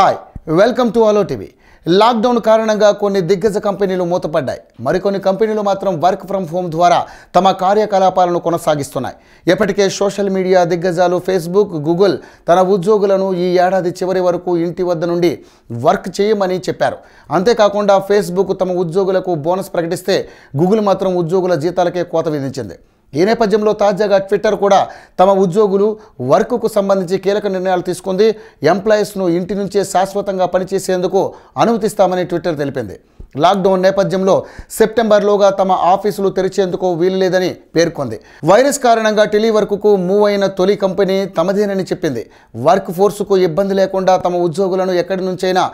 hi welcome to అలో TV lockdown కారణంగా కొన్ని దిగ్గజ కంపెనీలు మూతపడ్డాయి మరికొన్ని కంపెనీలు మాత్రం వర్క్ ఫ్రమ్ హోమ్ ద్వారా తమ కార్యకలాపాలను కొనసాగిస్తున్నాయి ఎప్పటికే సోషల్ మీడియా దిగ్గజాలు ఫేస్బుక్ గూగుల్ తన ఉద్యోగులను ఈ ఏడాది చివరి వరకు ఇంటి వద్ద నుండి వర్క్ చేయమని చెప్పారు అంతేకాకుండా ఫేస్బుక్ తమ ఉద్యోగులకు బోనస్ ప్రకటిస్తే గూగుల్ మాత్రం ఉద్యోగుల జీతాలకే కోత విధించింది ఈ నేపథ్యంలో తాజాగా ట్విట్టర్ కూడా తమ ఉద్యోగులు వర్క్కు సంబంధించి కీలక నిర్ణయాలు తీసుకుంది ఎంప్లాయీస్ను ఇంటి నుంచే శాశ్వతంగా పనిచేసేందుకు అనుమతిస్తామని ట్విట్టర్ తెలిపింది లాక్డౌన్ నేపథ్యంలో సెప్టెంబర్లోగా తమ ఆఫీసులు తెరిచేందుకు వీలులేదని పేర్కొంది వైరస్ కారణంగా టెలివర్క్కు మూవ్ అయిన తొలి కంపెనీ తమదేనని చెప్పింది వర్క్ ఫోర్సుకు ఇబ్బంది లేకుండా తమ ఉద్యోగులను ఎక్కడి నుంచైనా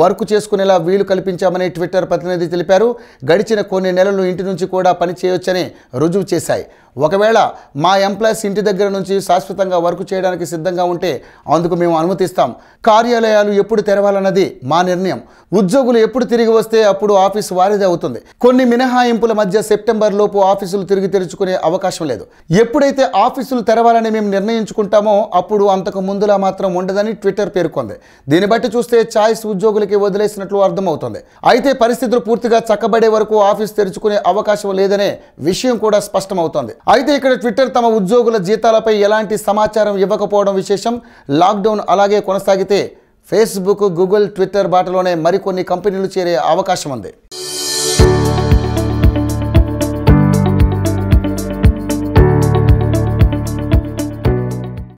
వర్క్ చేసుకునేలా వీలు కల్పించామని ట్విట్టర్ ప్రతినిధి తెలిపారు గడిచిన కొన్ని నెలలు ఇంటి నుంచి కూడా పనిచేయొచ్చని రుజువు చేశాయి ఒకవేళ మా ఎంప్లాయీస్ ఇంటి దగ్గర నుంచి శాశ్వతంగా వర్క్ చేయడానికి సిద్ధంగా ఉంటే అందుకు మేము అనుమతిస్తాం కార్యాలయాలు ఎప్పుడు తెరవాలన్నది మా నిర్ణయం ఉద్యోగులు ఎప్పుడు తిరిగి వస్తే అప్పుడు ఆఫీస్ వారిది అవుతుంది కొన్ని మినహాయింపుల మధ్య సెప్టెంబర్ లోపు ఆఫీసులు తిరిగి తెరుచుకునే అవకాశం లేదు ఎప్పుడైతే ఆఫీసులు తెరవాలని మేము నిర్ణయించుకుంటామో అప్పుడు అంతకు ముందులా మాత్రం ఉండదని ట్విట్టర్ పేర్కొంది దీన్ని బట్టి చూస్తే ఛాయిస్ ఉద్యోగులకి వదిలేసినట్లు అర్థమవుతుంది అయితే పరిస్థితులు పూర్తిగా చక్కబడే వరకు ఆఫీస్ తెరుచుకునే అవకాశం లేదనే విషయం కూడా స్పష్టమవుతోంది అయితే ఇక్కడ ట్విట్టర్ తమ ఉద్యోగుల జీతాలపై ఎలాంటి సమాచారం ఇవ్వకపోవడం విశేషం లాక్డౌన్ అలాగే కొనసాగితే ఫేస్బుక్ గూగుల్ ట్విట్టర్ బాటలోనే మరికొన్ని కంపెనీలు చేరే అవకాశం ఉంది